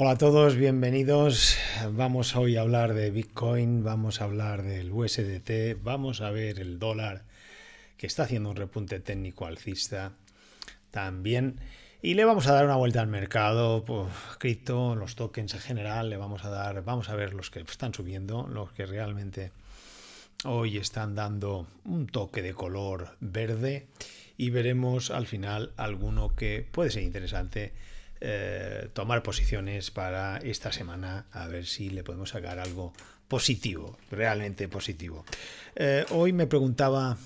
Hola a todos, bienvenidos. Vamos hoy a hablar de Bitcoin, vamos a hablar del USDT, vamos a ver el dólar que está haciendo un repunte técnico alcista también. Y le vamos a dar una vuelta al mercado, pues, cripto, los tokens en general, le vamos a dar, vamos a ver los que están subiendo, los que realmente hoy están dando un toque de color verde y veremos al final alguno que puede ser interesante eh, tomar posiciones para esta semana, a ver si le podemos sacar algo positivo, realmente positivo. Eh, hoy me preguntaba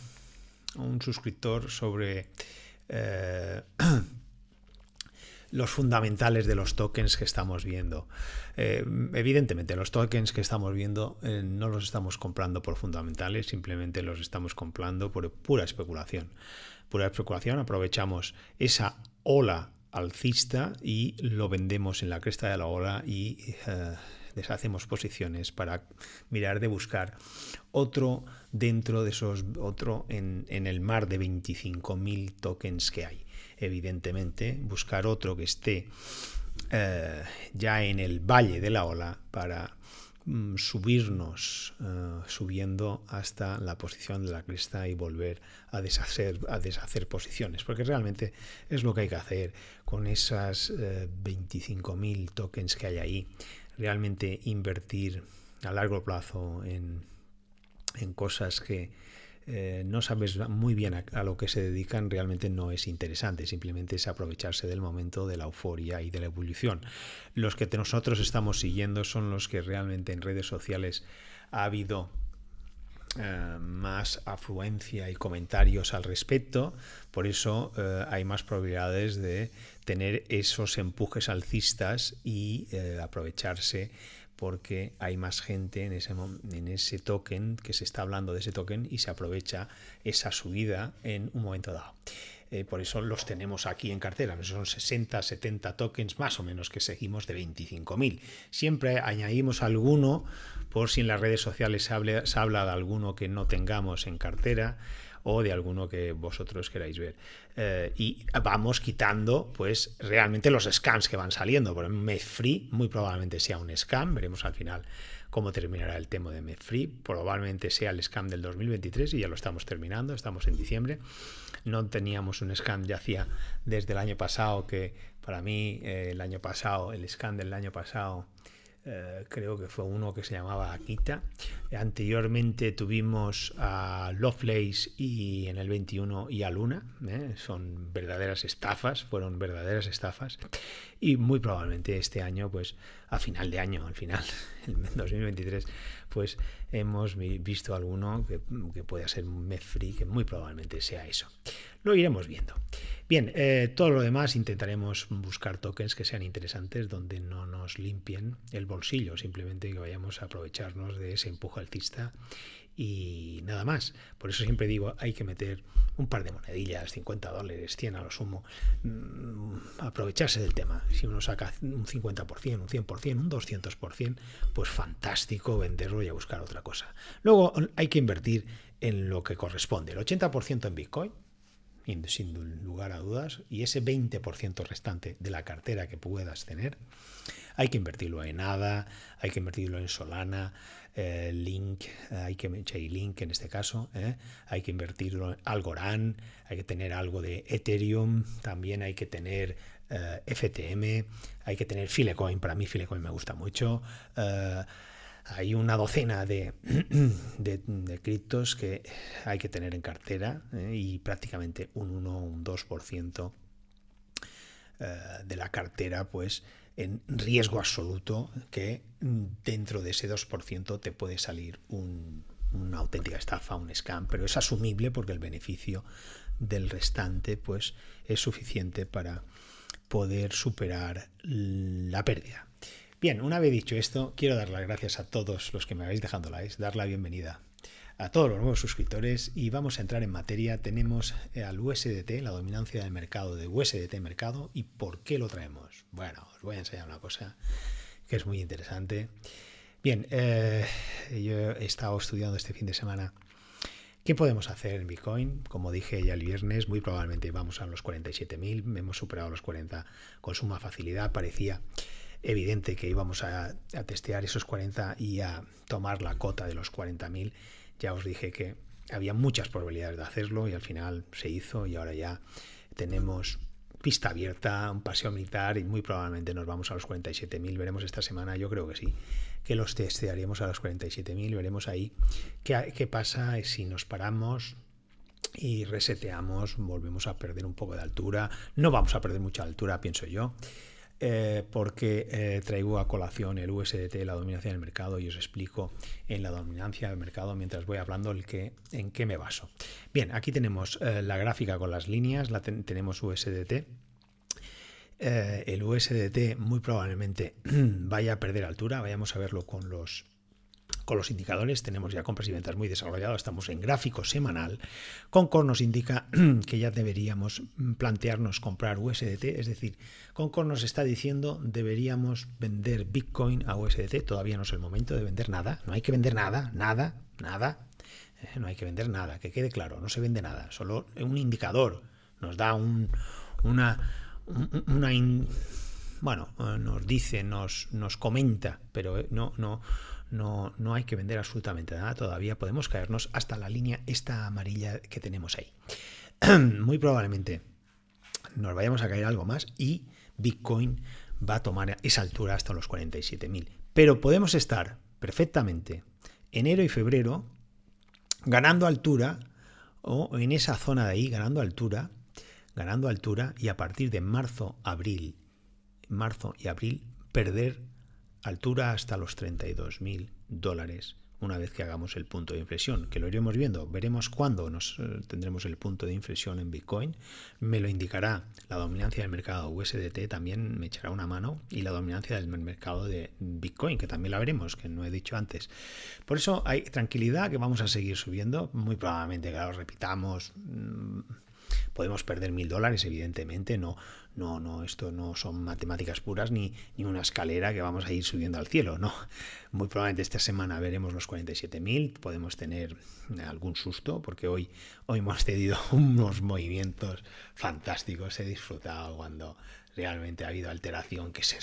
un suscriptor sobre eh, los fundamentales de los tokens que estamos viendo. evidentemente, los tokens que estamos viendo no los estamos comprando por fundamentales, simplemente los estamos comprando por pura especulación. Pura especulación, aprovechamos esa ola alcista y lo vendemos en la cresta de la ola y eh, deshacemos posiciones para mirar de buscar otro dentro de esos, otro en, el mar de 25.000 tokens que hay. Evidentemente, buscar otro que esté eh, ya en el valle de la ola para Mm, subirnos eh, subiendo hasta la posición de la cresta y volver a deshacer, a deshacer posiciones, porque realmente es lo que hay que hacer con esas 25.000 eh, tokens que hay ahí. Realmente invertir a largo plazo en cosas que eh, no sabes muy bien a, lo que se dedican, realmente no es interesante, simplemente es aprovecharse del momento de la euforia y de la evolución. Los que nosotros estamos siguiendo son los que realmente en redes sociales ha habido eh, más afluencia y comentarios al respecto, por eso eh, hay más probabilidades de tener esos empujes alcistas y aprovecharse porque hay más gente en ese, en ese token que se está hablando de ese token y se aprovecha esa subida en un momento dado. Eh, por eso los tenemos aquí en cartera. Son 60, 70 tokens más o menos que seguimos de 25.000. Siempre añadimos alguno por si en las redes sociales se, se habla de alguno que no tengamos en cartera o de alguno que vosotros queráis ver. Eh, y vamos quitando, pues, realmente los scams que van saliendo. Por ejemplo, MedFree muy probablemente sea un scam, veremos al final cómo terminará el tema de MedFree. Probablemente sea el scam del 2023 y ya lo estamos terminando, estamos en diciembre. No teníamos un scam ya hacía desde el año pasado, que para mí eh, el año pasado, el scam del año pasado eh, creo que fue uno que se llamaba Akita. Anteriormente tuvimos a Lovelace y en el 21 y a Luna. ¿eh? Son verdaderas estafas, fueron verdaderas estafas. Y muy probablemente este año, pues a final de año, al final, en 2023, pues hemos visto alguno que, puede pueda ser MEF-free, que muy probablemente sea eso. Lo iremos viendo. Bien, eh, todo lo demás intentaremos buscar tokens que sean interesantes, donde no nos limpien el bolsillo, simplemente que vayamos a aprovecharnos de ese empuje altista y nada más. Por eso siempre digo, hay que meter un par de monedillas, 50 dólares, 100 a lo sumo, mm, aprovecharse del tema. Si uno saca un 50%, un 100%, un 200%, pues fantástico venderlo y a buscar otra cosa. Luego hay que invertir en lo que corresponde, el 80% en Bitcoin, sin lugar a dudas, y ese 20% restante de la cartera que puedas tener, hay que invertirlo en ADA, hay que invertirlo en Solana, eh, Link, hay que en este caso, ¿eh? hay que invertirlo en Algorand, hay que tener algo de Ethereum, también hay que tener eh, FTM, hay que tener Filecoin, para mí Filecoin me gusta mucho. hay una docena de, de, de, criptos que hay que tener en cartera y prácticamente un 1 o un 2% de la cartera pues en riesgo absoluto que dentro de ese 2% te puede salir una auténtica estafa, un scam, pero es asumible porque el beneficio del restante pues, es suficiente para poder superar la pérdida. Bien, una vez dicho esto, quiero dar las gracias a todos los que me habéis dejado likes, dar la bienvenida a todos los nuevos suscriptores y vamos a entrar en materia. Tenemos eh, al USDT, la dominancia del mercado de USDT mercado y por qué lo traemos. Bueno, os voy a enseñar una cosa que es muy interesante. Bien, eh, yo he estado estudiando este fin de semana qué podemos hacer en Bitcoin. Como dije ya el viernes, muy probablemente vamos a los 47.000, hemos superado los 40 con suma facilidad, parecía evidente que íbamos a, a testear esos 40 y a tomar la cota de los 40.000 ya os dije que había muchas probabilidades de hacerlo y al final se hizo y ahora ya tenemos pista abierta, un paseo militar y muy probablemente nos vamos a los 47.000. Veremos esta semana, yo creo que sí, que los testearíamos a los 47.000. Veremos ahí qué, qué pasa si nos paramos, y reseteamos, volvemos a perder un poco de altura. No vamos a perder mucha altura, pienso yo. Eh, porque eh, traigo a colación el USDT, la dominancia del mercado, y os explico en la dominancia del mercado mientras voy hablando en qué me baso. Bien, aquí tenemos eh, la gráfica con las líneas, la tenemos USDT. el USDT muy probablemente vaya a perder altura, vayamos a verlo con los los indicadores tenemos ya compras y ventas muy desarrollados, estamos en gráfico semanal. Concord nos indica que ya deberíamos plantearnos comprar USDT, es decir, Concord nos está diciendo deberíamos vender Bitcoin a USDT, todavía no es el momento de vender nada, no hay que vender nada, nada, nada, ¿eh? no hay que vender nada, que quede claro, no se vende nada, solo un indicador nos da un, una... bueno, eh, nos dice, nos, nos comenta, pero eh, no, no, no, no hay que vender absolutamente nada todavía, podemos caernos hasta la línea esta amarilla que tenemos ahí. Muy probablemente nos vayamos a caer algo más y Bitcoin va a tomar esa altura hasta los 47.000. Pero podemos estar perfectamente enero y febrero ganando altura o en esa zona de ahí ganando altura, ganando altura y a partir de marzo, abril, marzo y abril perder altura hasta los mil dólares una vez que hagamos el punto de inflexión, que lo iremos viendo, veremos cuándo nos eh, tendremos el punto de inflexión en Bitcoin, me lo indicará la dominancia del mercado USDT, también me echará una mano, y la dominancia del mercado de Bitcoin, que también la veremos, que no he dicho antes. Por eso hay tranquilidad que vamos a seguir subiendo, muy probablemente que lo repitamos. Mm, Podemos perder mil dólares, evidentemente, no, no, no, esto no son matemáticas puras ni, ni una escalera que vamos a ir subiendo al cielo, no. Muy probablemente esta semana veremos los 47.000, podemos tener algún susto porque hoy, hoy hemos tenido unos movimientos fantásticos, he disfrutado cuando realmente ha habido alteración que se,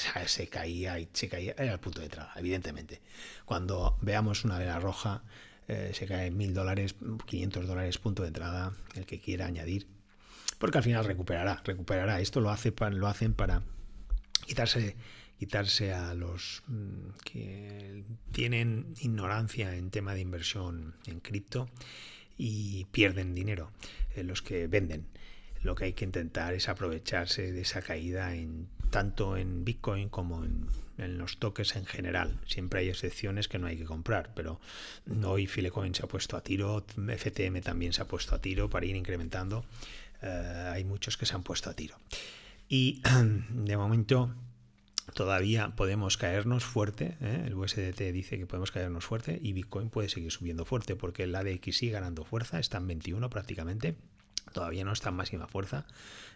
caía y se caía, al punto de entrada, evidentemente. Cuando veamos una vela roja, eh, se cae mil dólares, 500 dólares punto de entrada, el que quiera añadir porque al final recuperará, recuperará. Esto lo, hace lo hacen para quitarse, quitarse a los mm, que tienen ignorancia en tema de inversión en cripto y pierden dinero, eh, los que venden. Lo que hay que intentar es aprovecharse de esa caída en, tanto en Bitcoin como en, en los toques en general. Siempre hay excepciones que no hay que comprar, pero hoy Filecoin se ha puesto a tiro, FTM también se ha puesto a tiro para ir incrementando eh, hay muchos que se han puesto a tiro. Y de momento todavía podemos caernos fuerte, ¿eh? el USDT dice que podemos caernos fuerte y Bitcoin puede seguir subiendo fuerte porque el ADX sigue ganando fuerza, está en 21 prácticamente. Todavía no está en máxima fuerza,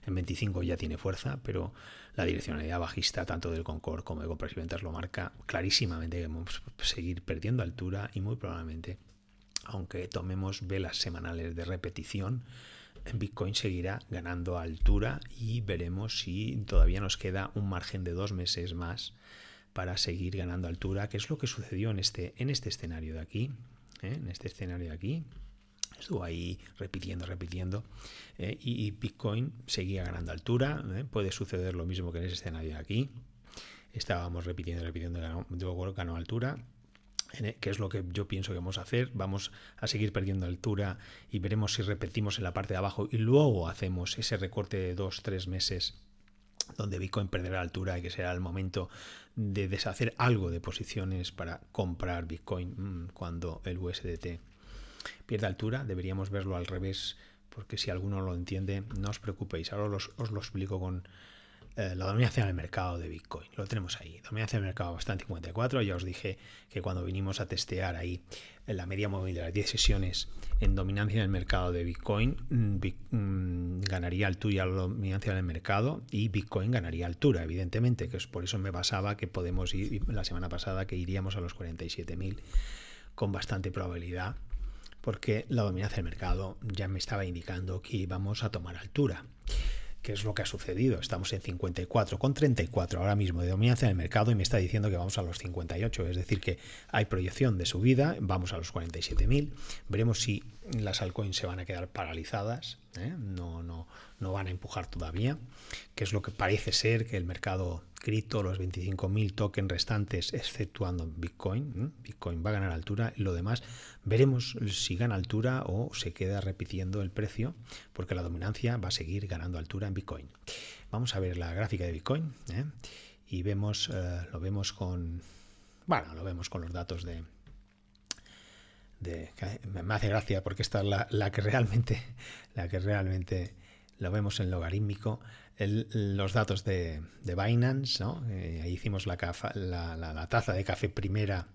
en 25 ya tiene fuerza, pero la direccionalidad bajista tanto del Concord como de compras y ventas lo marca clarísimamente que vamos a seguir perdiendo altura y muy probablemente, aunque tomemos velas semanales de repetición, Bitcoin seguirá ganando altura y veremos si todavía nos queda un margen de dos meses más para seguir ganando altura, que es lo que sucedió en este, en este escenario de aquí. ¿eh? En este escenario de aquí. Estuvo ahí repitiendo, repitiendo. ¿eh? Y, Bitcoin seguía ganando altura. ¿eh? Puede suceder lo mismo que en ese escenario de aquí. Estábamos repitiendo, repitiendo, ganó altura e, que es lo que yo pienso que vamos a hacer. Vamos a seguir perdiendo altura y veremos si repetimos en la parte de abajo y luego hacemos ese recorte de o tres meses donde Bitcoin perderá altura y que será el momento de deshacer algo de posiciones para comprar Bitcoin mm, cuando el USDT pierda altura. Deberíamos verlo al revés porque si alguno lo entiende, no os preocupéis. Ahora os, os lo explico con eh, la dominancia del mercado de Bitcoin. Lo tenemos ahí. Dominancia del mercado bastante 54. Ya os dije que cuando vinimos a testear ahí eh, la media móvil de las 10 sesiones en dominancia del mercado de Bitcoin, mm, mm, ganaría altura la dominancia del mercado y Bitcoin ganaría altura, evidentemente, que es por eso me basaba que podemos ir la semana pasada que iríamos a los 47.000 con bastante probabilidad porque la dominancia del mercado ya me estaba indicando que íbamos a tomar altura. ¿Qué es lo que ha sucedido. Estamos en 54,34 ahora mismo de dominancia en el mercado y me está diciendo que vamos a los 58, es decir, que hay proyección de subida, vamos a los 47.000. Veremos si las altcoins se van a quedar paralizadas, ¿eh? no, no, no van a empujar todavía, que es lo que parece ser que el mercado los 25.000 tokens restantes, exceptuando Bitcoin. Bitcoin va a ganar altura y lo demás veremos si gana altura o se queda repitiendo el precio, porque la dominancia va a seguir ganando altura en Bitcoin. Vamos a ver la gráfica de Bitcoin ¿eh? y vemos, eh, lo vemos con, bueno, lo vemos con los datos de, de, me hace gracia porque esta es la, que realmente la que realmente lo vemos en logarítmico, los datos de, de Binance, eh, ahí hicimos la, taza de café primera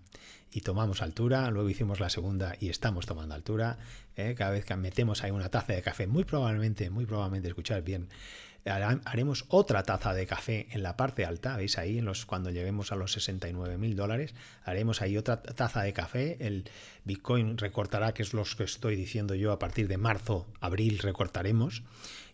y tomamos altura, luego hicimos la segunda y estamos tomando altura, ¿eh? cada vez que metemos ahí una taza de café, muy probablemente, muy probablemente escuchar bien haremos otra taza de café en la parte alta, veis ahí, en los, cuando lleguemos a los 69 mil dólares, haremos ahí otra taza de café, el Bitcoin recortará, que es lo que estoy diciendo yo, a partir de marzo, abril recortaremos,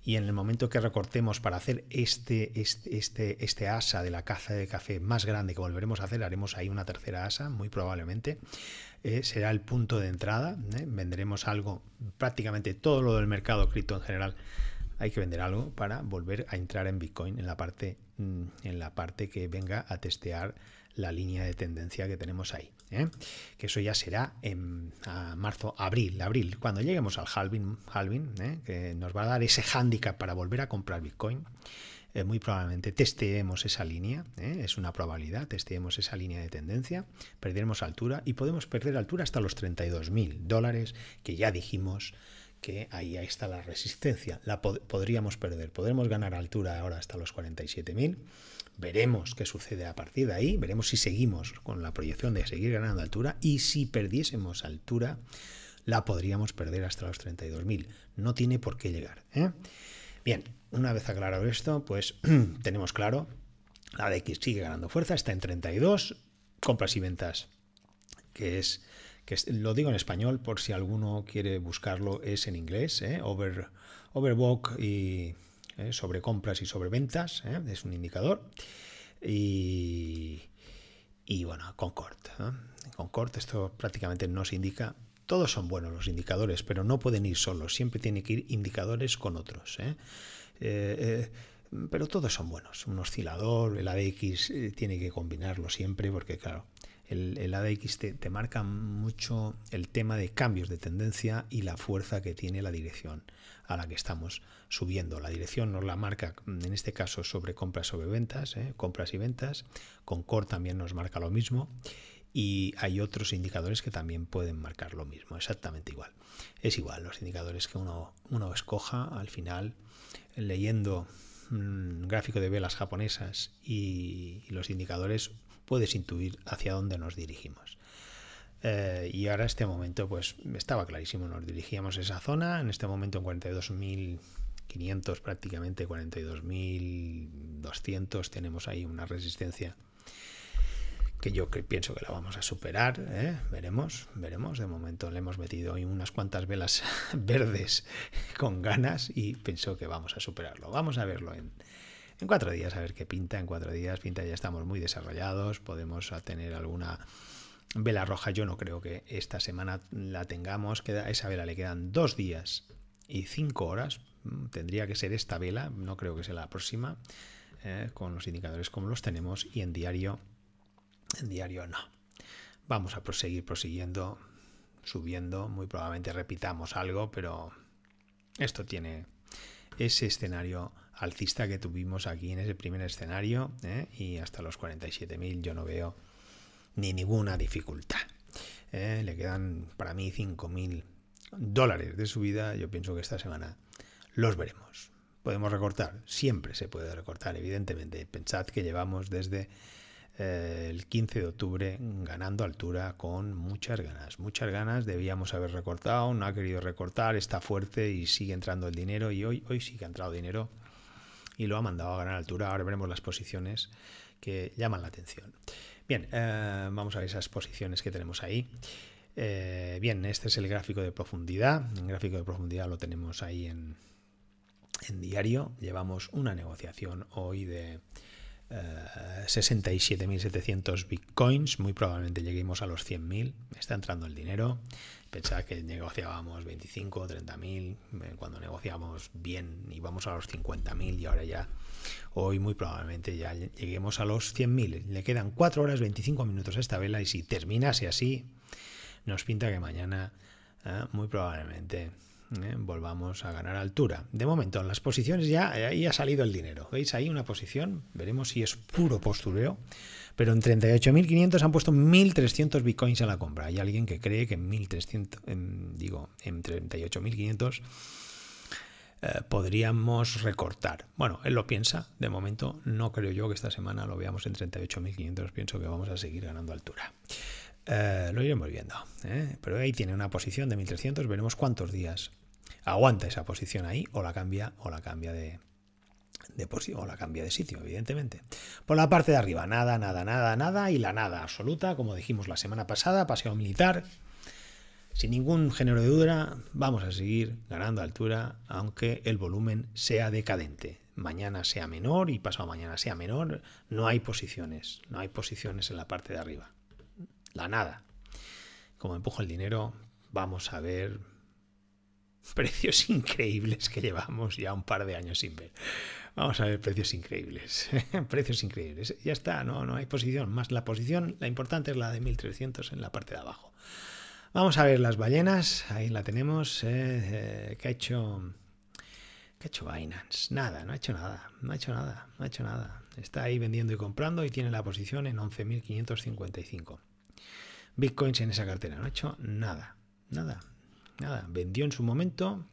y en el momento que recortemos para hacer este, este, este, este asa de la caza de café más grande que volveremos a hacer, haremos ahí una tercera asa, muy probablemente, eh, será el punto de entrada, ¿eh? venderemos algo, prácticamente todo lo del mercado cripto en general, hay que vender algo para volver a entrar en Bitcoin en la parte, mm, en la parte que venga a testear la línea de tendencia que tenemos ahí. ¿eh? Que eso ya será en marzo, abril, abril, cuando lleguemos al halving, halving ¿eh? que nos va a dar ese hándicap para volver a comprar Bitcoin. Eh, muy probablemente testeemos esa línea, es una probabilidad, testeemos esa línea de tendencia, perderemos altura y podemos perder altura hasta los 32 mil dólares que ya dijimos que ahí, está la resistencia. La podríamos perder, podremos ganar altura ahora hasta los 47.000. Veremos qué sucede a partir de ahí, veremos si seguimos con la proyección de seguir ganando altura y si perdiésemos altura, la podríamos perder hasta los 32.000. No tiene por qué llegar. ¿eh? Bien, una vez aclarado esto, pues tenemos claro, la de X sigue ganando fuerza, está en 32, compras y ventas, que es que lo digo en español por si alguno quiere buscarlo, es en inglés, ¿eh? Over, overbook y ¿eh? sobre compras y sobre ventas, ¿eh? es un indicador. Y, y bueno, Concord. ¿eh? Concord, esto prácticamente no indica. Todos son buenos los indicadores, pero no pueden ir solos, siempre tiene que ir indicadores con otros. pero todos son buenos. Un oscilador, el ADX tiene que combinarlo siempre porque, claro, el, ADX te, marca mucho el tema de cambios de tendencia y la fuerza que tiene la dirección a la que estamos subiendo. La dirección nos la marca, en este caso, sobre compras sobre ventas, ¿eh? compras y ventas. Con Core también nos marca lo mismo y hay otros indicadores que también pueden marcar lo mismo, exactamente igual. Es igual, los indicadores que uno, uno escoja al final, leyendo un mm, gráfico de velas japonesas y, los indicadores, puedes intuir hacia dónde nos dirigimos. Eh, y ahora este momento, pues estaba clarísimo, nos dirigíamos a esa zona, en este momento en 42.500 prácticamente, 42.200, tenemos ahí una resistencia que yo pienso que la vamos a superar, ¿eh? veremos, veremos, de momento le hemos metido unas cuantas velas verdes con ganas y pienso que vamos a superarlo, vamos a verlo en, en cuatro días, a ver qué pinta. En cuatro días, pinta ya estamos muy desarrollados, podemos tener alguna vela roja. Yo no creo que esta semana la tengamos. a esa vela le quedan dos días y cinco horas. Mm, tendría que ser esta vela, no creo que sea la próxima, eh, con los indicadores como los tenemos y en diario, en diario no. Vamos a proseguir prosiguiendo, subiendo, muy probablemente repitamos algo, pero esto tiene ese escenario alcista que tuvimos aquí en ese primer escenario ¿eh? y hasta los 47.000 yo no veo ni ninguna dificultad. ¿eh? Le quedan para mí 5.000 dólares de subida, yo pienso que esta semana los veremos. Podemos recortar, siempre se puede recortar, evidentemente. Pensad que llevamos desde eh, el 15 de octubre ganando altura con muchas ganas, muchas ganas, debíamos haber recortado, no ha querido recortar, está fuerte y sigue entrando el dinero y hoy, hoy sí que ha entrado dinero y lo ha mandado a gran altura. Ahora veremos las posiciones que llaman la atención. Bien, eh, vamos a ver esas posiciones que tenemos ahí. Eh, bien, este es el gráfico de profundidad. El gráfico de profundidad lo tenemos ahí en, diario. Llevamos una negociación hoy de 67.700 eh, bitcoins. Muy probablemente lleguemos a los 100.000. Está entrando el dinero fecha que negociábamos 25, 30 mil, eh, cuando negociábamos bien íbamos a los 50 mil y ahora ya, hoy muy probablemente ya lleguemos a los 100.000 Le quedan 4 horas 25 minutos a esta vela y si terminase así, nos pinta que mañana eh, muy probablemente eh, volvamos a ganar altura. De momento, en las posiciones ya ahí ha salido el dinero. ¿Veis ahí una posición? Veremos si es puro postureo. Pero en 38.500 han puesto 1.300 bitcoins a la compra. Hay alguien que cree que en 1.300, em, digo, en 38.500 eh, podríamos recortar. Bueno, él lo piensa. De momento no creo yo que esta semana lo veamos en 38.500. Pienso que vamos a seguir ganando altura. Eh, lo iremos viendo. ¿eh? Pero ahí tiene una posición de 1.300. Veremos cuántos días aguanta esa posición ahí o la cambia o la cambia de, de o la cambia de sitio, evidentemente. Por la parte de arriba, nada, nada, nada, nada y la nada absoluta, como dijimos la semana pasada, paseo militar. Sin ningún género de duda, vamos a seguir ganando altura, aunque el volumen sea decadente. Mañana sea menor y pasado mañana sea menor, no hay posiciones, no hay posiciones en la parte de arriba. La nada. Como empujo el dinero, vamos a ver precios increíbles que llevamos ya un par de años sin ver. Vamos a ver, precios increíbles. precios increíbles. Ya está, no, no hay posición. Más la posición, la importante es la de 1300 en la parte de abajo. Vamos a ver las ballenas. Ahí la tenemos. Eh, eh, que ha hecho? ¿Qué ha hecho Binance? Nada, no ha hecho nada. No ha hecho nada. No ha hecho nada. Está ahí vendiendo y comprando y tiene la posición en 11.555. Bitcoins en esa cartera. No ha hecho nada. Nada. Nada. Vendió en su momento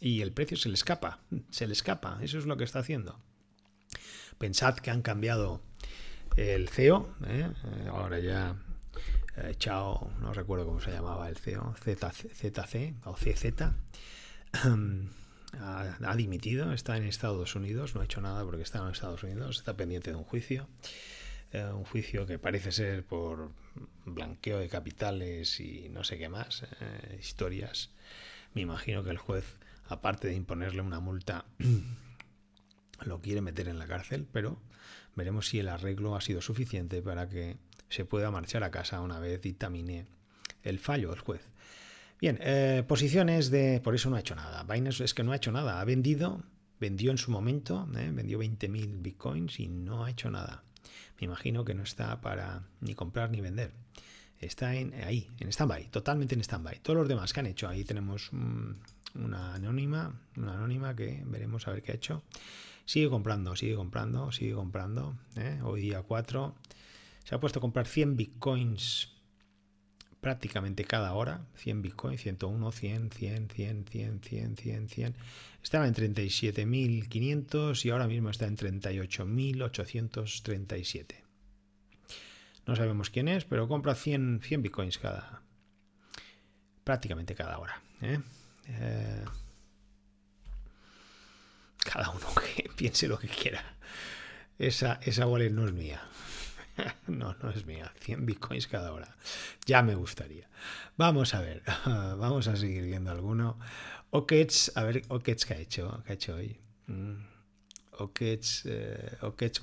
y el precio se le escapa, se le escapa, eso es lo que está haciendo. Pensad que han cambiado el CEO, ¿eh? Eh, ahora ya eh, Chao, no recuerdo cómo se llamaba el CEO, ZC e o CZ, ha, dimitido, está en Estados Unidos, no ha hecho nada porque está en Estados Unidos, está pendiente de un juicio, un juicio que parece ser por blanqueo de capitales y no sé qué más, historias. Me imagino que el juez aparte de imponerle una multa, lo quiere meter en la cárcel, pero veremos si el arreglo ha sido suficiente para que se pueda marchar a casa una vez dictamine el fallo el juez. Bien, eh, posiciones de... Por eso no ha hecho nada. Binance es que no ha hecho nada. Ha vendido, vendió en su momento, eh, vendió 20.000 bitcoins y no ha hecho nada. Me imagino que no está para ni comprar ni vender. Está en, ahí, en stand-by, totalmente en stand-by. Todos los demás que han hecho, ahí tenemos... Mm, una anónima, una anónima que veremos a ver qué ha hecho. Sigue comprando, sigue comprando, sigue comprando. ¿eh? Hoy día 4. Se ha puesto a comprar 100 bitcoins prácticamente cada hora, 100 bitcoins, 101, 100, 100, 100, 100, 100, 100, 100. Estaba en 37.500 y ahora mismo está en 38.837. No sabemos quién es, pero compra 100, 100 Bitcoins cada, prácticamente cada hora. ¿eh? Eh, cada uno que piense lo que quiera. Esa, esa wallet no es mía. No, no es mía. 100 bitcoins cada hora. Ya me gustaría. Vamos a ver. vamos a seguir viendo alguno. Okets, a ver, Okets que ha hecho, que ha hecho hoy. Mm. O eh,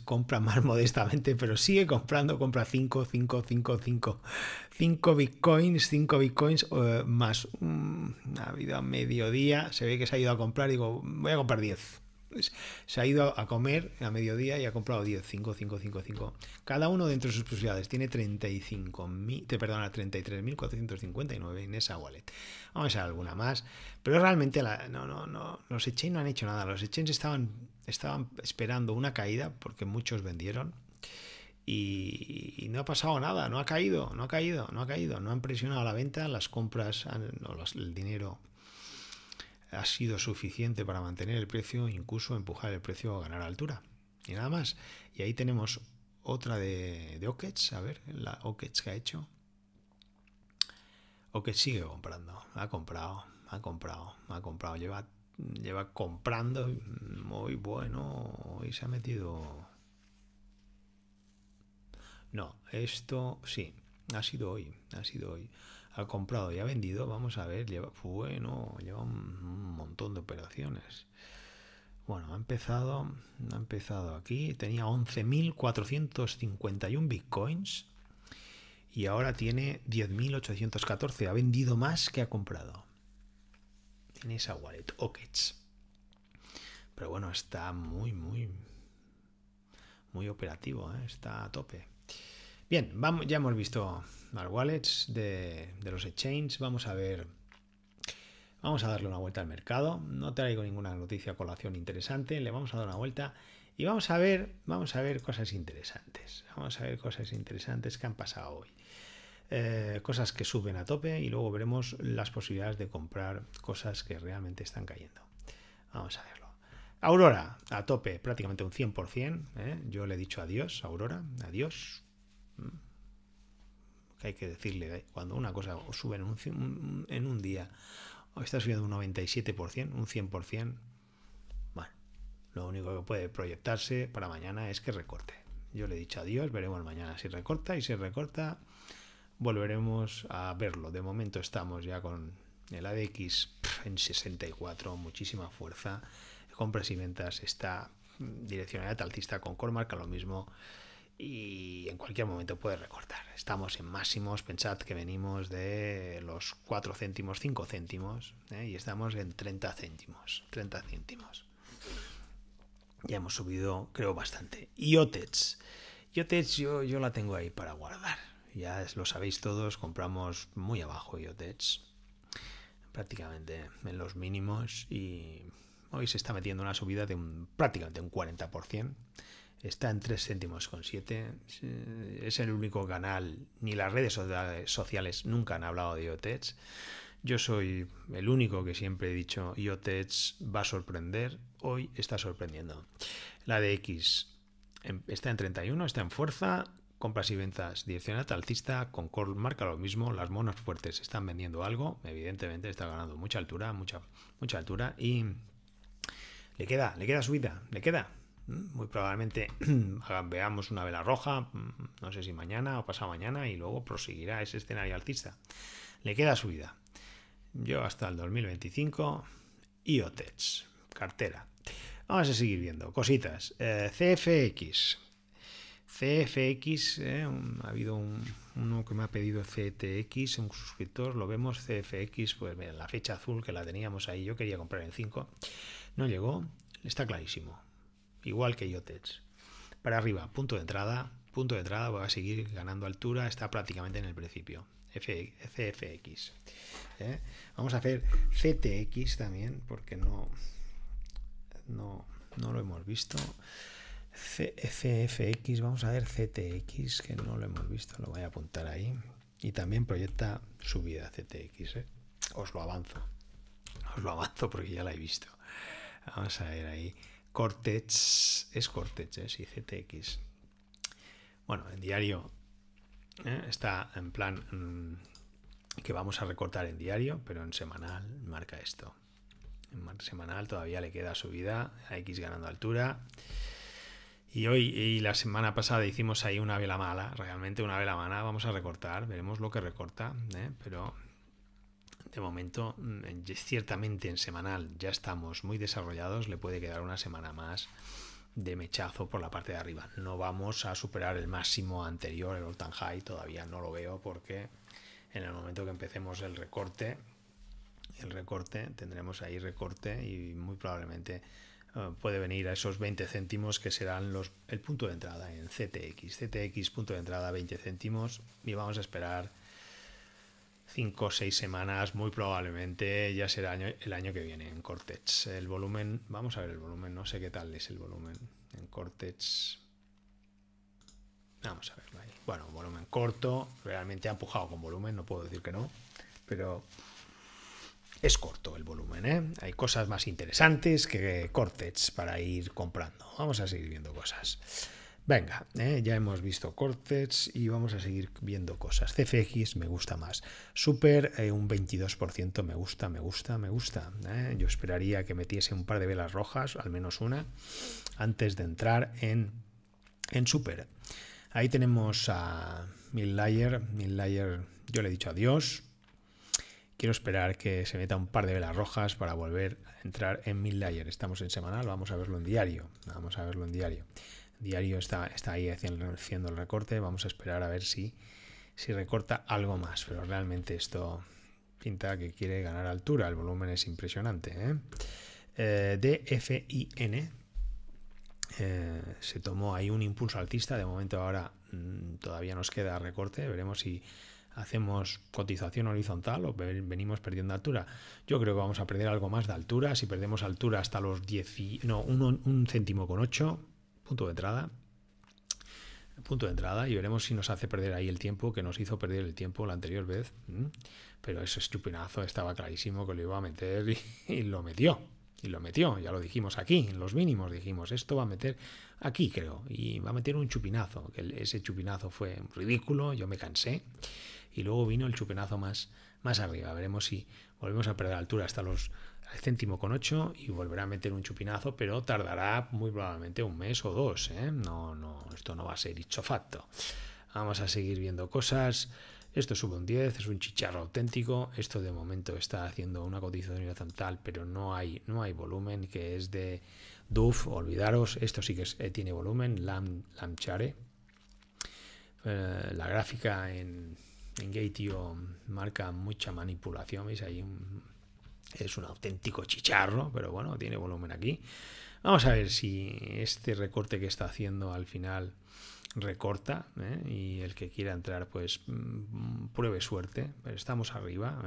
compra más modestamente, pero sigue comprando, compra 5, 5, 5, 5, 5 bitcoins, 5 bitcoins eh, más mm, ha habido a mediodía, se ve que se ha ido a comprar, digo, voy a comprar 10. Pues, se ha ido a comer a mediodía y ha comprado 10, 5, 5, 5, 5. Cada uno dentro de sus posibilidades tiene 35.000, te perdona, 33.459 en esa wallet. Vamos a ver alguna más. Pero realmente no, no, no, los exchange no han hecho nada. Los exchange estaban estaban esperando una caída porque muchos vendieron y, no ha pasado nada, no ha caído, no ha caído, no ha caído, no han presionado la venta, las compras, el dinero ha sido suficiente para mantener el precio, incluso empujar el precio a ganar altura y nada más. Y ahí tenemos otra de, de a ver, la Okets que ha hecho. Okets sigue comprando, ha comprado, ha comprado, ha comprado, lleva lleva comprando. Muy bueno, y se ha metido. No, esto sí, ha sido hoy, ha sido hoy. Ha comprado y ha vendido, vamos a ver, lleva, bueno, lleva un montón de operaciones. Bueno, ha empezado, ha empezado aquí, tenía 11.451 bitcoins y ahora tiene 10.814. Ha vendido más que ha comprado. En esa wallet, Okets. Pero bueno, está muy, muy, muy operativo, ¿eh? está a tope. Bien, vamos, ya hemos visto las wallets de, de los exchanges. Vamos a ver, vamos a darle una vuelta al mercado. No traigo ninguna noticia colación interesante. Le vamos a dar una vuelta y vamos a ver, vamos a ver cosas interesantes. Vamos a ver cosas interesantes que han pasado hoy. Eh, cosas que suben a tope y luego veremos las posibilidades de comprar cosas que realmente están cayendo. Vamos a verlo. Aurora, a tope, prácticamente un 100%. ¿eh? Yo le he dicho adiós, Aurora, adiós. Mm. hay que decirle, eh, cuando una cosa sube en un, en un día, o está subiendo un 97%, un 100%, bueno, lo único que puede proyectarse para mañana es que recorte. Yo le he dicho adiós, veremos mañana si recorta y si recorta, volveremos a verlo. De momento estamos ya con el ADX en 64, muchísima fuerza. Compras y ventas está mm, direccionada alcista con Cormark, a lo mismo. Y en cualquier momento puede recortar. Estamos en máximos, pensad que venimos de los 4 céntimos, 5 céntimos, ¿eh? y estamos en 30 céntimos. 30 céntimos. Ya hemos subido, creo, bastante. yo te yo, yo la tengo ahí para guardar ya lo sabéis todos, compramos muy abajo IOTEX, prácticamente en los mínimos y hoy se está metiendo una subida de un, prácticamente un 40%. Está en 3 céntimos con 7. Es el único canal, ni las redes sociales nunca han hablado de IOTEX. Yo soy el único que siempre he dicho IOTEX va a sorprender. Hoy está sorprendiendo. La de X em, está en 31, está en fuerza. Compras y ventas a alcista, Concord marca lo mismo, las monas fuertes están vendiendo algo, evidentemente está ganando mucha altura, mucha, mucha altura y le queda, le queda subida, le queda. Mm, muy probablemente veamos una vela roja, mm, no sé si mañana o pasado mañana, y luego proseguirá ese escenario alcista. Le queda subida. Yo hasta el 2025, IOTEX, cartera. Vamos a seguir viendo cositas. Eh, CFX, CFX, ¿eh? ha habido uno que me ha pedido CTX, un suscriptor, lo vemos, CFX, pues la fecha azul que la teníamos ahí, yo quería comprar en 5, no llegó, está clarísimo, igual que IOTEX. Para arriba, punto de entrada, punto de entrada, va a seguir ganando altura, está prácticamente en el principio. CFX. ¿eh? Vamos a hacer CTX también, porque no, no, no lo hemos visto. CFX, vamos a ver CTX, que no lo hemos visto, lo voy a apuntar ahí. Y también proyecta subida CTX, ¿eh? os lo avanzo, os lo avanzo porque ya la he visto. Vamos a ver ahí, Cortex, es Cortex, ¿eh? sí, CTX. Bueno, en diario ¿eh? está en plan mm, que vamos a recortar en diario, pero en semanal marca esto. En semanal todavía le queda subida, X ganando altura. Y hoy y la semana pasada hicimos ahí una vela mala, realmente una vela mala. Vamos a recortar, veremos lo que recorta, ¿eh? pero de momento, mm, ciertamente en semanal ya estamos muy desarrollados, le puede quedar una semana más de mechazo por la parte de arriba. No vamos a superar el máximo anterior, el all-time high, todavía no lo veo porque en el momento que empecemos el recorte, el recorte, tendremos ahí recorte y muy probablemente eh, puede venir a esos 20 céntimos que serán los, el punto de entrada en CTX. CTX punto de entrada 20 céntimos y vamos a esperar 5 o 6 semanas, muy probablemente ya será el año que viene en Cortex. El volumen, vamos a ver el volumen, no sé qué tal es el volumen en Cortex. Vamos a verlo ahí. Bueno, volumen corto, realmente ha empujado con volumen, no puedo decir que no, pero es corto el volumen, ¿eh? Hay cosas más interesantes que cortes para ir comprando. Vamos a seguir viendo cosas. Venga, ¿eh? ya hemos visto cortes y vamos a seguir viendo cosas. CFX me gusta más. Super, eh, un 22% me gusta, me gusta, me gusta. ¿eh? Yo esperaría que metiese un par de velas rojas, al menos una, antes de entrar en, en Super. Ahí tenemos a mil layer yo le he dicho adiós. Quiero esperar que se meta un par de velas rojas para volver a entrar en mil layer. Estamos en semanal, vamos a verlo en diario. Vamos a verlo en diario. Diario está, está ahí haciendo, el recorte. Vamos a esperar a ver si, si recorta algo más. Pero realmente esto pinta que quiere ganar altura. El volumen es impresionante. ¿eh? Eh, DFIN eh, se tomó ahí un impulso altista. De momento ahora mm, todavía nos queda recorte. Veremos si hacemos cotización horizontal o venimos perdiendo altura. Yo creo que vamos a perder algo más de altura. Si perdemos altura hasta los 10, no, un, céntimo con 8, punto de entrada, punto de entrada y veremos si nos hace perder ahí el tiempo que nos hizo perder el tiempo la anterior vez. Pero ese chupinazo estaba clarísimo que lo iba a meter y, lo metió. Y lo metió, ya lo dijimos aquí, en los mínimos dijimos, esto va a meter aquí, creo, y va a meter un chupinazo. Ese chupinazo fue ridículo, yo me cansé y luego vino el chupinazo más, más arriba. Veremos si volvemos a perder altura hasta los céntimo con 8 y volverá a meter un chupinazo, pero tardará muy probablemente un mes o dos. ¿eh? No, no, esto no va a ser dicho facto. Vamos a seguir viendo cosas. Esto sube un 10, es un chicharro auténtico. Esto de momento está haciendo una cotización horizontal, pero no hay, no hay volumen, que es de Duff, olvidaros. Esto sí que eh, tiene volumen, Lam, Lamchare. Eh, la gráfica en Gay, tío, marca mucha manipulación, ¿veis? Ahí es un auténtico chicharro, pero bueno, tiene volumen aquí. Vamos a ver si este recorte que está haciendo al final recorta ¿eh? y el que quiera entrar pues mm, pruebe suerte, estamos arriba.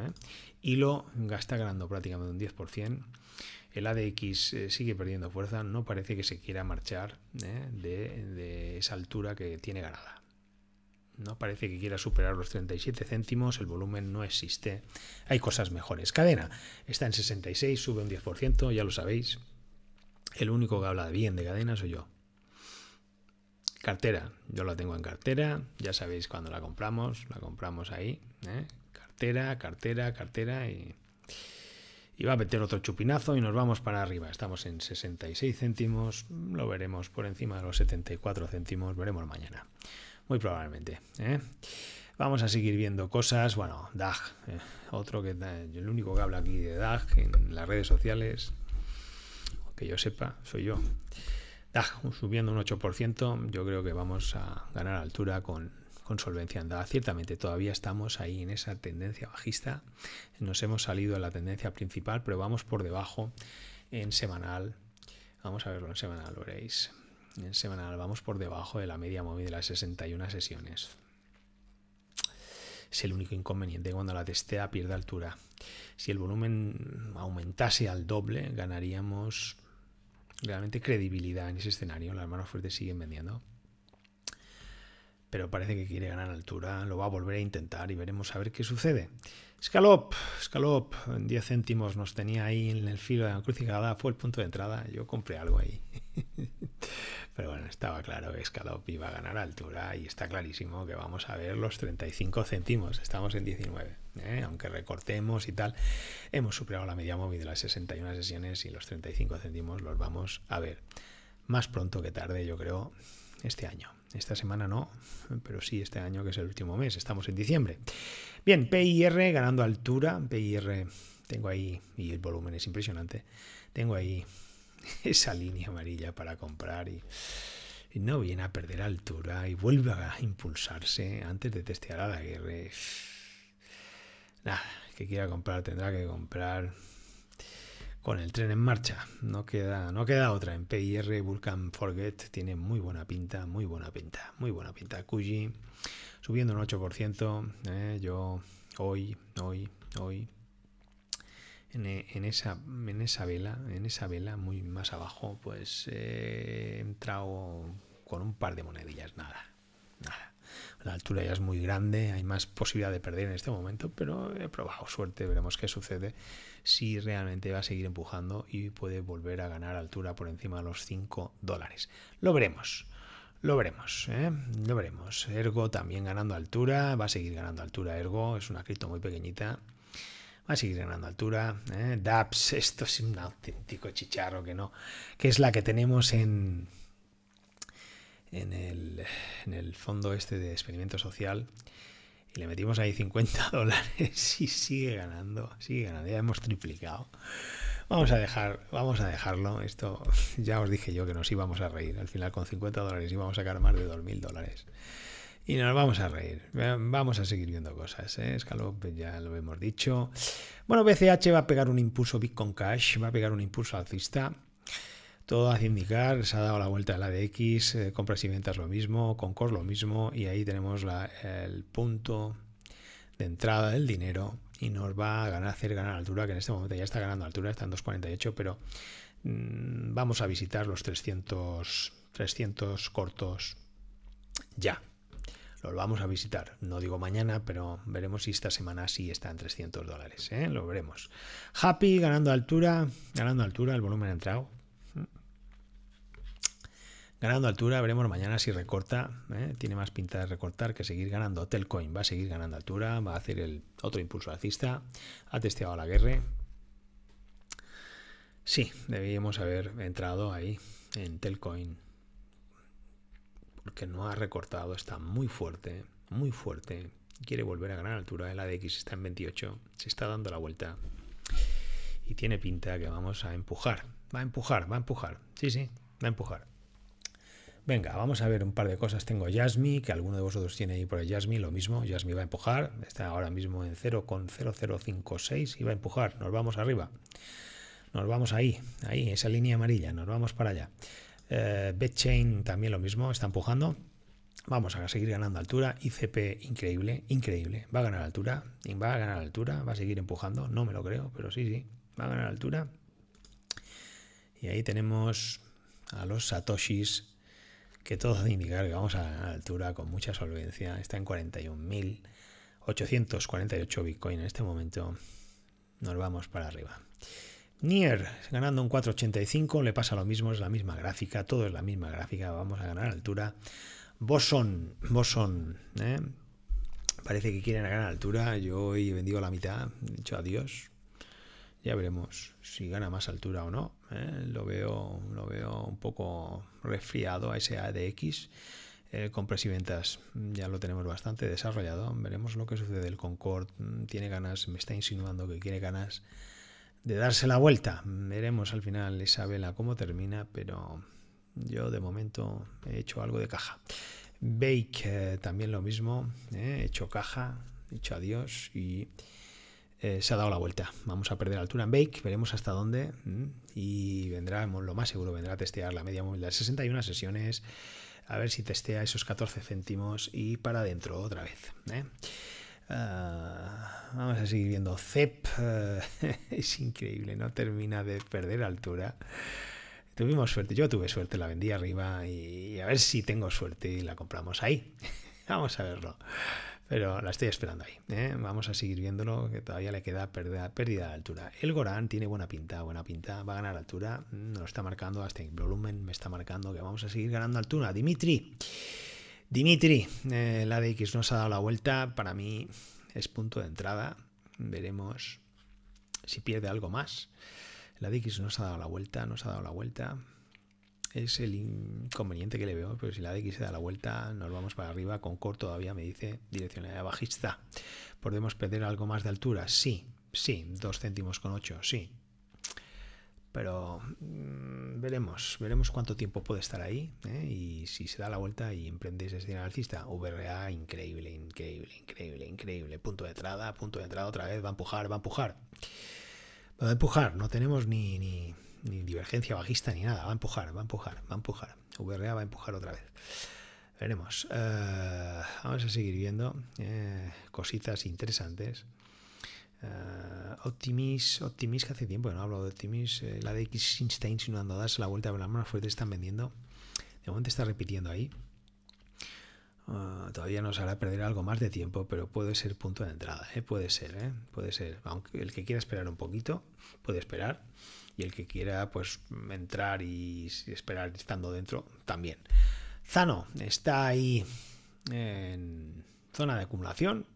y ¿eh? lo gasta ganando prácticamente un 10%, el ADX eh, sigue perdiendo fuerza, no parece que se quiera marchar de esa altura que tiene ganada no parece que quiera superar los 37 céntimos, el volumen no existe, hay cosas mejores. Cadena está en 66, sube un 10%, ya lo sabéis. El único que habla bien de cadena soy yo. Cartera, yo la tengo en cartera, ya sabéis cuando la compramos, la compramos ahí. ¿eh? Cartera, cartera, cartera y, y va a meter otro chupinazo y nos vamos para arriba. Estamos en 66 céntimos, lo veremos por encima de los 74 céntimos, veremos mañana. Muy probablemente. ¿eh? Vamos a seguir viendo cosas. Bueno, DAG, eh, otro que el único que habla aquí de DAG en las redes sociales, que yo sepa, soy yo. DAG subiendo un 8%, yo creo que vamos a ganar altura con, solvencia en Ciertamente todavía estamos ahí en esa tendencia bajista. Nos hemos salido a la tendencia principal, pero vamos por debajo en semanal. Vamos a verlo en semanal, lo veréis. En semanal vamos por debajo de la media móvil de las 61 sesiones. Es el único inconveniente cuando la testea pierde altura. Si el volumen aumentase al doble, ganaríamos realmente credibilidad en ese escenario. Las manos fuertes siguen vendiendo. Pero parece que quiere ganar altura, lo va a volver a intentar y veremos a ver qué sucede. Scalop, Scalop, en 10 céntimos nos tenía ahí en el filo de la fue el punto de entrada. Yo compré algo ahí. Pero bueno, estaba claro que Scalop iba a ganar altura y está clarísimo que vamos a ver los 35 céntimos. Estamos en 19. ¿eh? Aunque recortemos y tal, hemos superado la media móvil de las 61 sesiones y los 35 céntimos los vamos a ver más pronto que tarde, yo creo, este año. Esta semana no, pero sí este año que es el último mes. Estamos en diciembre. Bien, PIR ganando altura. PIR, tengo ahí, y el volumen es impresionante. Tengo ahí esa línea amarilla para comprar y, no viene a perder altura y vuelve a impulsarse antes de testear a la guerra. Nada, que quiera comprar tendrá que comprar con el tren en marcha. No queda, no queda otra. En PIR Vulcan Forget tiene muy buena pinta, muy buena pinta, muy buena pinta. Cuji subiendo un 8%. Eh, yo hoy, hoy, hoy e, en, esa, vela, en esa vela muy más abajo, pues eh, he entrado con un par de monedillas, nada, nada. La altura ya es muy grande, hay más posibilidad de perder en este momento, pero he probado suerte, veremos qué sucede si realmente va a seguir empujando y puede volver a ganar altura por encima de los 5 dólares. Lo veremos. Lo veremos, ¿eh? lo veremos. Ergo también ganando altura, va a seguir ganando altura. Ergo es una cripto muy pequeñita va a seguir ganando altura. ¿eh? DAPS, esto es un auténtico chicharro que no, que es la que tenemos en, en, el, fondo este de experimento social. Y le metimos ahí 50 dólares y sigue ganando, sigue ganando, ya hemos triplicado. Vamos a, dejar, vamos a dejarlo. Esto ya os dije yo que nos íbamos a reír. Al final con 50 dólares íbamos a sacar más de 2.000 dólares y nos vamos a reír. Vamos a seguir viendo cosas. ¿eh? ya lo hemos dicho. Bueno, BCH va a pegar un impulso, Bitcoin Cash va a pegar un impulso alcista. Todo hace indicar, se ha dado la vuelta a la de X, eh, compras y ventas lo mismo, Concor lo mismo, y ahí tenemos el punto de entrada del dinero y nos va a ganar, hacer ganar altura, que en este momento ya está ganando altura, está en 2.48, pero mm, vamos a visitar los 300, 300 cortos ya. Lo vamos a visitar. No digo mañana, pero veremos si esta semana sí está en 300 dólares. ¿eh? Lo veremos. Happy ganando altura. Ganando altura, el volumen ha entrado. Ganando altura, veremos mañana si recorta. ¿eh? Tiene más pinta de recortar que seguir ganando. Telcoin va a seguir ganando altura, va a hacer el otro impulso alcista. Ha testeado la guerra. Sí, debíamos haber entrado ahí en Telcoin porque no ha recortado, está muy fuerte, muy fuerte, quiere volver a gran altura, el X, está en 28, se está dando la vuelta y tiene pinta que vamos a empujar, va a empujar, va a empujar, sí, sí, va a empujar. Venga, vamos a ver un par de cosas. Tengo Yasmi, que alguno de vosotros tiene ahí por el Yasmi, lo mismo. Yasmi va a empujar, está ahora mismo en 0,0056 y va a empujar. Nos vamos arriba. Nos vamos ahí, ahí, esa línea amarilla, nos vamos para allá. Eh, BetChain también lo mismo, está empujando. Vamos a seguir ganando altura. ICP increíble, increíble. Va a ganar altura, va a ganar altura, va a seguir empujando. No me lo creo, pero sí, sí, va a ganar altura. Y ahí tenemos a los Satoshis, que todo de indicar que vamos a ganar altura con mucha solvencia. Está en 41.848 Bitcoin en este momento. Nos vamos para arriba. Nier, ganando un 4.85, le pasa lo mismo, es la misma gráfica, todo es la misma gráfica, vamos a ganar altura. Boson, Boson, ¿eh? parece que quieren ganar altura, yo hoy vendido la mitad, he dicho adiós. Ya veremos si gana más altura o no. ¿eh? Lo, veo, lo veo un poco resfriado a ese ADX. El eh, compras y ventas ya lo tenemos bastante desarrollado. Veremos lo que sucede. El Concord mm, tiene ganas, me está insinuando que quiere ganas de darse la vuelta. Veremos al final Isabela cómo termina, pero yo de momento he hecho algo de caja. Bake eh, también lo mismo, eh, he hecho caja, he dicho adiós y eh, se ha dado la vuelta. Vamos a perder altura en Bake, veremos hasta dónde mm, y vendrá, lo más seguro, vendrá a testear la media móvil de 61 sesiones, a ver si testea esos 14 céntimos y para adentro otra vez. Ah, vamos a seguir viendo CEP. Eh, es increíble, no termina de perder altura. Tuvimos suerte, yo tuve suerte, la vendí arriba y, a ver si tengo suerte y la compramos ahí. vamos a verlo. Pero la estoy esperando ahí. ¿eh? Vamos a seguir viéndolo, que todavía le queda pérdida, pérdida de altura. El Goran tiene buena pinta, buena pinta. Va a ganar altura. Mm, Nos está marcando hasta el volumen. Me está marcando que vamos a seguir ganando altura. Dimitri. Dimitri, eh, la de X nos ha dado la vuelta. Para mí es punto de entrada. Veremos si pierde algo más. La de X nos ha dado la vuelta, nos ha dado la vuelta. Es el inconveniente que le veo, pero si la de X se da la vuelta, nos vamos para arriba. Con corto. todavía me dice direccionalidad bajista. ¿Podemos perder algo más de altura? Sí, sí, 2 céntimos con 8, sí, pero mm, veremos, veremos cuánto tiempo puede estar ahí ¿eh? y si se da la vuelta y emprende ese dinero alcista. VRA, increíble, increíble, increíble, increíble. Punto de entrada, punto de entrada otra vez, va a empujar, va a empujar. Va a empujar, no tenemos ni, ni, divergencia bajista ni nada, va a empujar, va a empujar, va a empujar. VRA va a empujar otra vez. Veremos. Eh, vamos a seguir viendo eh, cositas interesantes. Optimis, eh, Optimis que hace tiempo que no hablo de Optimis, eh, la de Xinstein, einstein sin a darse la vuelta de la mano fuerte están vendiendo. De momento está repitiendo ahí. Ah, todavía nos hará perder algo más de tiempo, pero puede ser punto de entrada, eh, puede ser, puede ser. Aunque el que quiera esperar un poquito, puede esperar. Y el que quiera, pues, entrar y esperar estando dentro, también. Zano está ahí en zona de acumulación,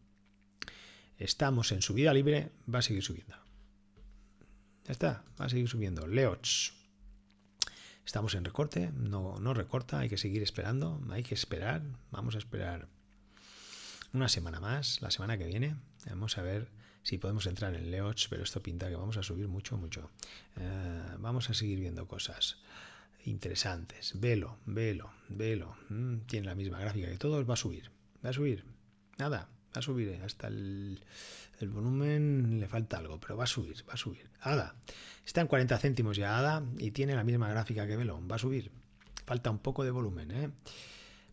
estamos en subida libre, va a seguir subiendo. Ya está, va a seguir subiendo. Leoch. Estamos en recorte, no, no recorta, hay que seguir esperando, hay que esperar, vamos a esperar una semana más, la semana que viene. Vamos a ver si podemos entrar en Leoch, pero esto pinta que vamos a subir mucho, mucho. Eh, vamos a seguir viendo cosas interesantes. Velo, velo, velo. Mm, tiene la misma gráfica que todos, va a subir, va a subir. Nada, a subir eh, hasta el, volumen, le falta algo, pero va a subir, va a subir. ADA, está en 40 céntimos ya ADA y tiene la misma gráfica que Velón, va a subir. Falta un poco de volumen, eh.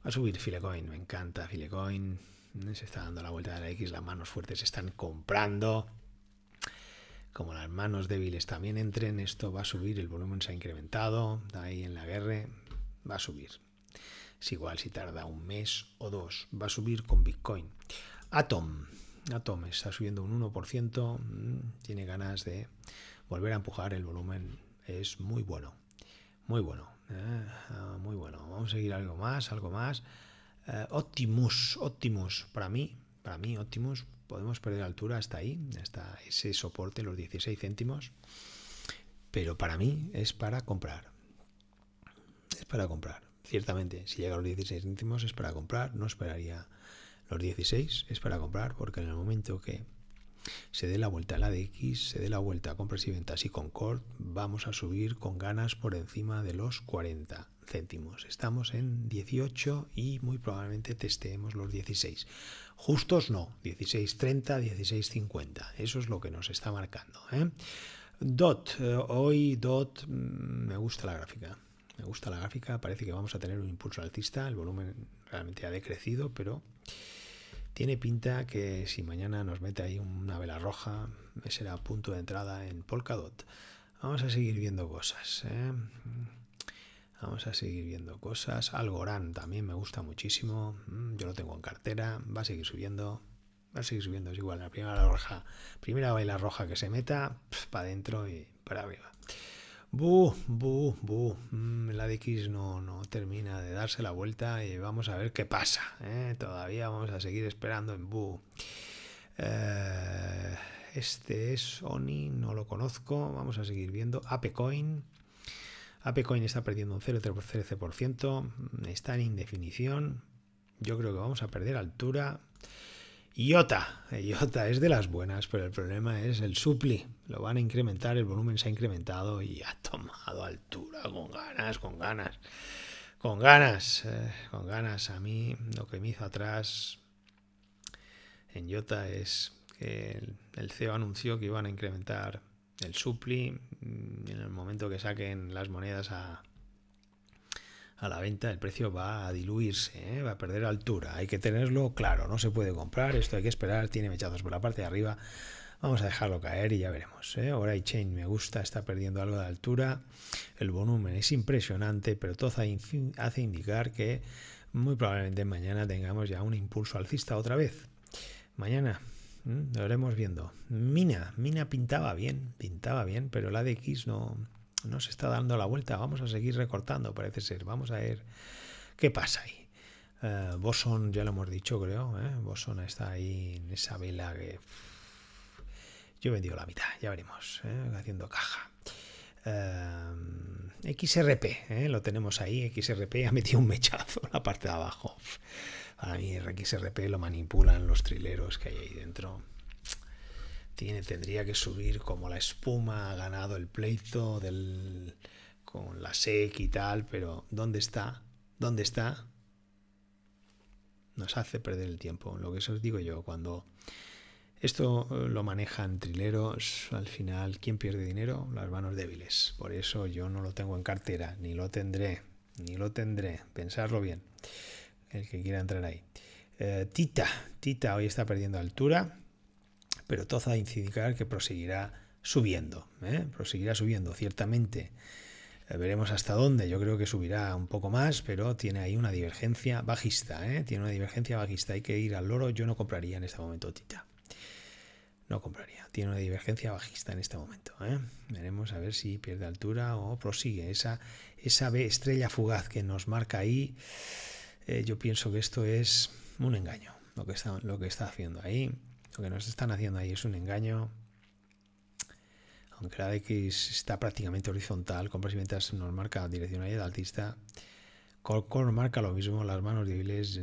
Va a subir Filecoin, me encanta Filecoin. Se está dando la vuelta de la X, las manos fuertes están comprando. Como las manos débiles también entren, esto va a subir, el volumen se ha incrementado, ahí en la guerra, va a subir, es igual si tarda un mes o dos, va a subir con Bitcoin. Atom. Atom está subiendo un 1%, mm, tiene ganas de volver a empujar el volumen, es muy bueno, muy bueno, eh, ah, muy bueno. Vamos a seguir algo más, algo más. Eh, Optimus, Optimus, para mí, para mí Optimus, podemos perder altura hasta ahí, hasta ese soporte, los 16 céntimos, pero para mí es para comprar, es para comprar, ciertamente, si llega a los 16 céntimos es para comprar, no esperaría los 16 es para comprar porque en el momento que se dé la vuelta a la de X, se dé la vuelta a compras y ventas y Concord, vamos a subir con ganas por encima de los 40 céntimos. Estamos en 18 y muy probablemente testeemos los 16. Justos no, 16.30, 16.50. Eso es lo que nos está marcando. ¿eh? DOT, eh, hoy DOT, mm, me gusta la gráfica. Me gusta la gráfica, parece que vamos a tener un impulso alcista el volumen realmente ha decrecido, pero tiene pinta que si mañana nos mete ahí una vela roja, será punto de entrada en Polkadot. Vamos a seguir viendo cosas. ¿eh? Vamos a seguir viendo cosas. Algorand también me gusta muchísimo. Mm, yo lo tengo en cartera. Va a seguir subiendo. Va a seguir subiendo. Es igual. La primera roja, primera vela roja que se meta, para adentro y para arriba. Buh, bu, bu. Mm, la de x no termina de darse la vuelta y vamos a ver qué pasa. ¿eh? Todavía vamos a seguir esperando en bu. Eh, este es Oni, no lo conozco. Vamos a seguir viendo. ApeCoin. ApeCoin está perdiendo un 0,13%. Está en indefinición. Yo creo que vamos a perder altura. Iota, Iota es de las buenas, pero el problema es el supli. Lo van a incrementar, el volumen se ha incrementado y ha tomado altura con ganas, con ganas, con ganas, eh, con ganas. A mí lo que me hizo atrás en Iota es que el CEO anunció que iban a incrementar el supli mm, en el momento que saquen las monedas a a la venta el precio va a diluirse, ¿eh? va a perder altura. Hay que tenerlo claro, no se puede comprar, esto hay que esperar, tiene mechazos por la parte de arriba. Vamos a dejarlo caer y ya veremos. ¿eh? ahora y Chain me gusta, está perdiendo algo de altura. El volumen es impresionante, pero todo hace indicar que muy probablemente mañana tengamos ya un impulso alcista otra vez. Mañana lo veremos viendo. Mina, Mina pintaba bien, pintaba bien, pero la de X no, se está dando la vuelta, vamos a seguir recortando, parece ser, vamos a ver qué pasa ahí. Eh, Boson, ya lo hemos dicho, creo, ¿eh? Boson está ahí en esa vela que... Yo he vendido la mitad, ya veremos, ¿eh? haciendo caja. XRP, lo tenemos ahí, XRP ha metido un mechazo en la parte de abajo. Para mí XRP lo manipulan los trileros que hay ahí dentro tiene, tendría que subir como la espuma, ha ganado el pleito del, con la SEC y tal, pero ¿dónde está? ¿Dónde está? Nos hace perder el tiempo. Lo que os digo yo, cuando esto eh, lo manejan trileros, al final, ¿quién pierde dinero? Las manos débiles. Por eso yo no lo tengo en cartera, ni lo tendré, ni lo tendré. Pensarlo bien, el que quiera entrar ahí. Eh, tita, Tita hoy está perdiendo altura, pero todo va a indicar que proseguirá subiendo, ¿eh? proseguirá subiendo, ciertamente. Eh, veremos hasta dónde, yo creo que subirá un poco más, pero tiene ahí una divergencia bajista, ¿eh? tiene una divergencia bajista, hay que ir al loro, yo no compraría en este momento Tita. No compraría, tiene una divergencia bajista en este momento. Veremos a ver si pierde altura o prosigue. Esa, esa estrella fugaz que nos marca ahí, yo pienso que esto es un engaño, lo que está, lo que está haciendo ahí lo que nos están haciendo ahí es un engaño. Aunque la x está prácticamente horizontal, compras y ventas nos marca de altista. Colcor marca lo mismo, las manos débiles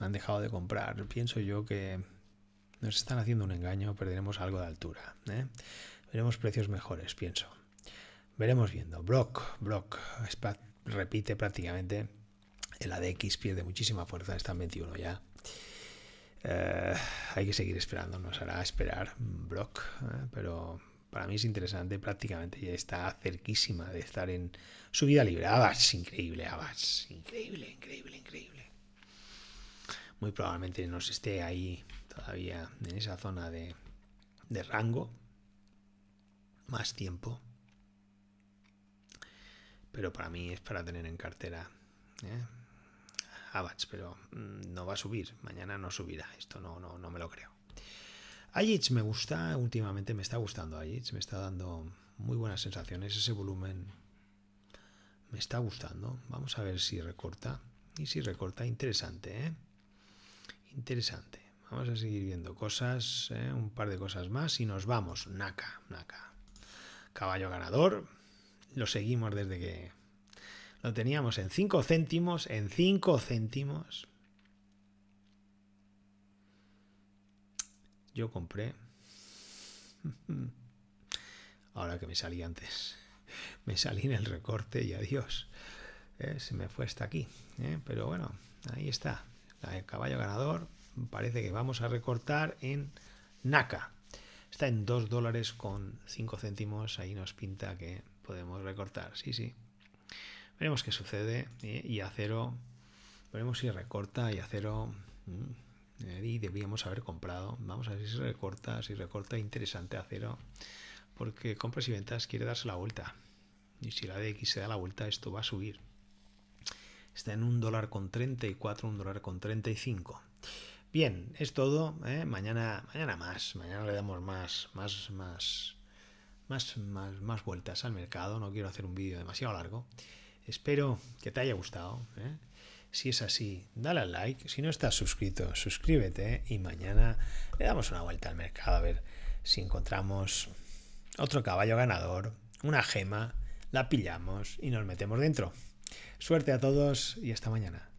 han dejado de comprar. Pienso yo que nos están haciendo un engaño, perderemos algo de altura. ¿eh? Veremos precios mejores, pienso. Veremos viendo. Block, Block, repite prácticamente. El ADX pierde muchísima fuerza, está en 21 ya. Eh, hay que seguir esperando, nos hará esperar Brock, eh, pero para mí es interesante, prácticamente ya está cerquísima de estar en su vida libre. Abbas, increíble, Abbas, increíble, increíble, increíble. Muy probablemente nos esté ahí todavía en esa zona de, rango, más tiempo, pero para mí es para tener en cartera. Eh. Abats, pero mm, no va a subir, mañana no subirá, esto no, no, no me lo creo. Ajits me gusta, últimamente me está gustando Ajits. me está dando muy buenas sensaciones, ese volumen me está gustando, vamos a ver si recorta, y si recorta, interesante, ¿eh? Interesante. Vamos a seguir viendo cosas, ¿eh? un par de cosas más y nos vamos. Naka, Naka. Caballo ganador. Lo seguimos desde que lo teníamos en 5 céntimos, en 5 céntimos. Yo compré. Ahora que me salí antes. Me salí en el recorte y adiós. Eh, se me fue hasta aquí. Eh, pero bueno, ahí está. El caballo ganador. Parece que vamos a recortar en NACA. Está en 2 dólares con 5 céntimos. Ahí nos pinta que podemos recortar. Sí, sí. Veremos qué sucede. ¿eh? Y acero, veremos si recorta y acero. Y mm, debíamos haber comprado. Vamos a ver si recorta, si recorta. Interesante acero. Porque compras y ventas quiere darse la vuelta. Y si la de X se da la vuelta, esto va a subir. Está en un dólar con 34, un dólar con 35. Bien, es todo. ¿eh? Mañana, mañana más. Mañana le damos más, más, más, más, más, más vueltas al mercado. No quiero hacer un vídeo demasiado largo. Espero que te haya gustado. ¿eh? Si es así, dale al like. Si no estás suscrito, suscríbete y mañana le damos una vuelta al mercado a ver si encontramos otro caballo ganador, una gema, la pillamos y nos metemos dentro. Suerte a todos y hasta mañana.